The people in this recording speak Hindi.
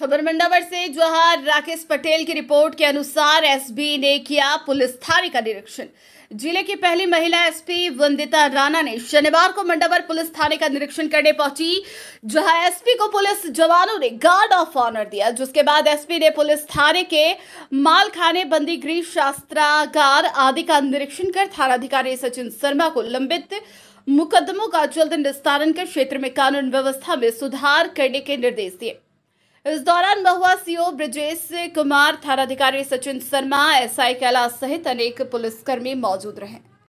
खबर मंडावर से जहां राकेश पटेल की रिपोर्ट के अनुसार एसबी ने किया पुलिस थाने का निरीक्षण जिले की पहली महिला एसपी वंदिता राणा ने शनिवार को मंडावर पुलिस थाने का निरीक्षण करने पहुंची जहां एसपी को पुलिस जवानों ने गार्ड ऑफ ऑनर दिया जिसके बाद एसपी ने पुलिस थाने के मालखाने बंदी गृह शास्त्रागार आदि का निरीक्षण कर थानाधिकारी सचिन शर्मा को लंबित मुकदमों का जल्द निस्तारण कर क्षेत्र में कानून व्यवस्था में सुधार करने के निर्देश दिए इस दौरान महुआ सीओ ब्रजेश कुमार थानाधिकारी सचिन शर्मा एसआई कैलाश सहित अनेक पुलिसकर्मी मौजूद रहे